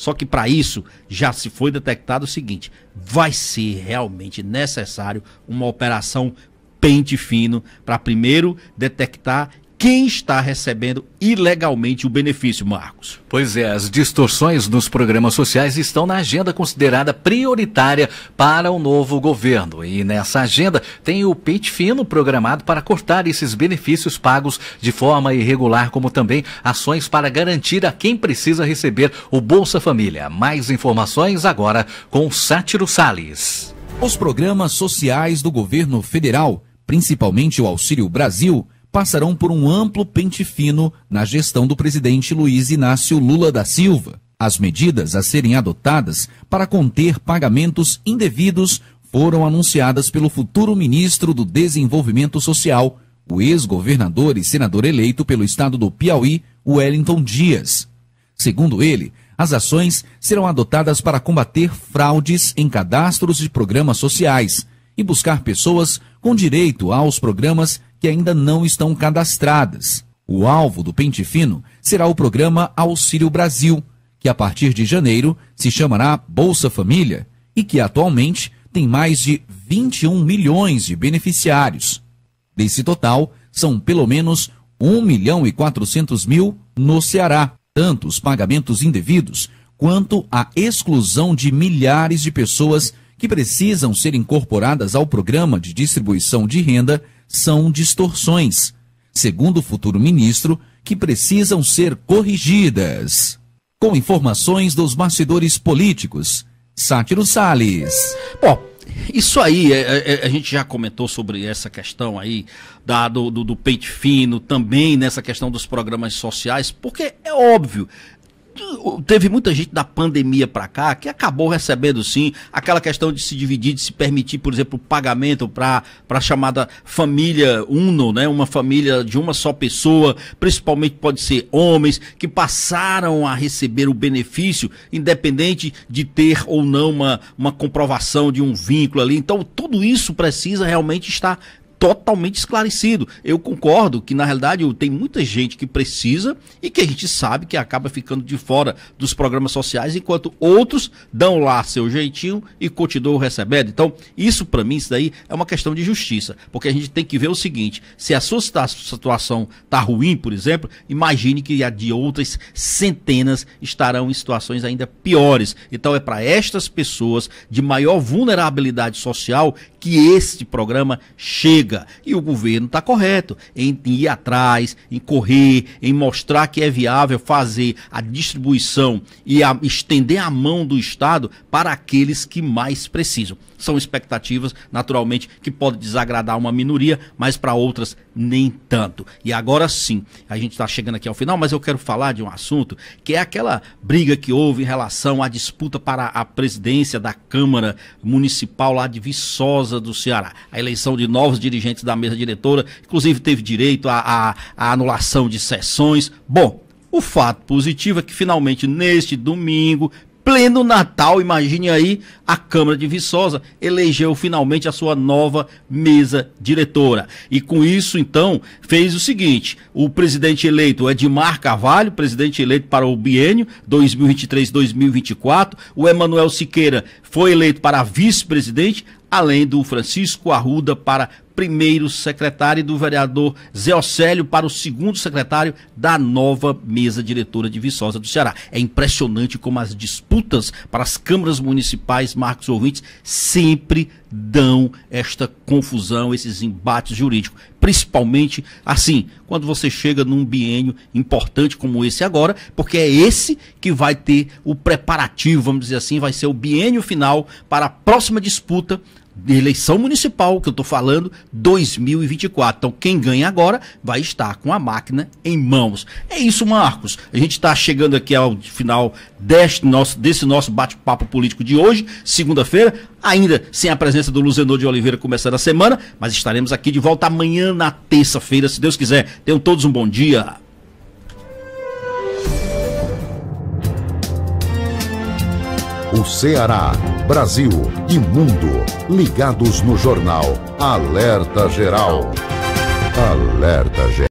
Só que para isso já se foi detectado o seguinte: vai ser realmente necessário uma operação pente fino para primeiro detectar quem está recebendo ilegalmente o benefício, Marcos. Pois é, as distorções nos programas sociais estão na agenda considerada prioritária para o novo governo. E nessa agenda tem o pente fino programado para cortar esses benefícios pagos de forma irregular, como também ações para garantir a quem precisa receber o Bolsa Família. Mais informações agora com Sátiro Sales. Os programas sociais do governo federal, principalmente o Auxílio Brasil, passarão por um amplo pente fino na gestão do presidente Luiz Inácio Lula da Silva. As medidas a serem adotadas para conter pagamentos indevidos foram anunciadas pelo futuro ministro do Desenvolvimento Social, o ex-governador e senador eleito pelo estado do Piauí, Wellington Dias. Segundo ele, as ações serão adotadas para combater fraudes em cadastros de programas sociais, e buscar pessoas com direito aos programas que ainda não estão cadastradas. O alvo do Pente Fino será o programa Auxílio Brasil, que a partir de janeiro se chamará Bolsa Família e que atualmente tem mais de 21 milhões de beneficiários. Desse total, são pelo menos 1 milhão e 400 mil no Ceará, tanto os pagamentos indevidos quanto a exclusão de milhares de pessoas que precisam ser incorporadas ao programa de distribuição de renda são distorções, segundo o futuro ministro, que precisam ser corrigidas. Com informações dos bastidores políticos, Sátiro Salles. Bom, isso aí, a, é, é, é, a, gente já comentou sobre essa questão aí da, do, do, do, peito fino, também nessa questão dos programas sociais, porque é óbvio, teve muita gente da pandemia para cá que acabou recebendo sim aquela questão de se dividir, de se permitir, por exemplo, pagamento para a chamada família uno, né? Uma família de uma só pessoa, principalmente pode ser homens que passaram a receber o benefício, independente de ter ou não uma, uma comprovação de um vínculo ali. Então, tudo isso precisa realmente estar totalmente esclarecido. Eu concordo que, na realidade, tem muita gente que precisa e que a gente sabe que acaba ficando de fora dos programas sociais, enquanto outros dão lá seu jeitinho e continuam recebendo. Então, isso para mim, isso daí é uma questão de justiça, porque a gente tem que ver o seguinte: se a sua situação está ruim, por exemplo, imagine que a de outras centenas estarão em situações ainda piores. Então, é para estas pessoas de maior vulnerabilidade social que este programa chega. E o governo está correto em, ir atrás, em correr, em mostrar que é viável fazer a distribuição e a, estender a mão do Estado para aqueles que mais precisam. São expectativas, naturalmente, que podem desagradar uma minoria, mas para outras nem tanto. E agora sim, a gente está chegando aqui ao final, mas eu quero falar de um assunto que é aquela briga que houve em relação à disputa para a presidência da Câmara Municipal lá de Viçosa do Ceará. A eleição de novos dirigentes da mesa diretora, inclusive teve direito à anulação de sessões. Bom, o fato positivo é que finalmente neste domingo, pleno Natal, imagine aí, a Câmara de Viçosa elegeu finalmente a sua nova mesa diretora. E com isso, então, fez o seguinte: o presidente eleito Edmar Carvalho, presidente eleito para o biênio 2023-2024, o Emanuel Siqueira foi eleito para vice-presidente, além do Francisco Arruda para primeiro secretário e do vereador Zé Océlio para o segundo secretário da nova mesa diretora de Viçosa do Ceará. É impressionante como as disputas para as câmaras municipais, Marcos Ouvintes, sempre dão esta confusão, esses embates jurídicos. Principalmente, assim, quando você chega num bienio importante como esse agora, porque é esse que vai ter o preparativo, vamos dizer assim, vai ser o bienio final para a próxima disputa eleição municipal que eu estou falando, 2024. Então, quem ganha agora vai estar com a máquina em mãos. É isso, Marcos. A gente está chegando aqui ao final deste nosso, desse nosso bate-papo político de hoje, segunda-feira, ainda sem a presença do Luzenor de Oliveira começando a semana, mas estaremos aqui de volta amanhã na terça-feira, se Deus quiser. Tenham todos um bom dia. o Ceará, Brasil e mundo ligados no jornal Alerta Geral. Alerta Geral.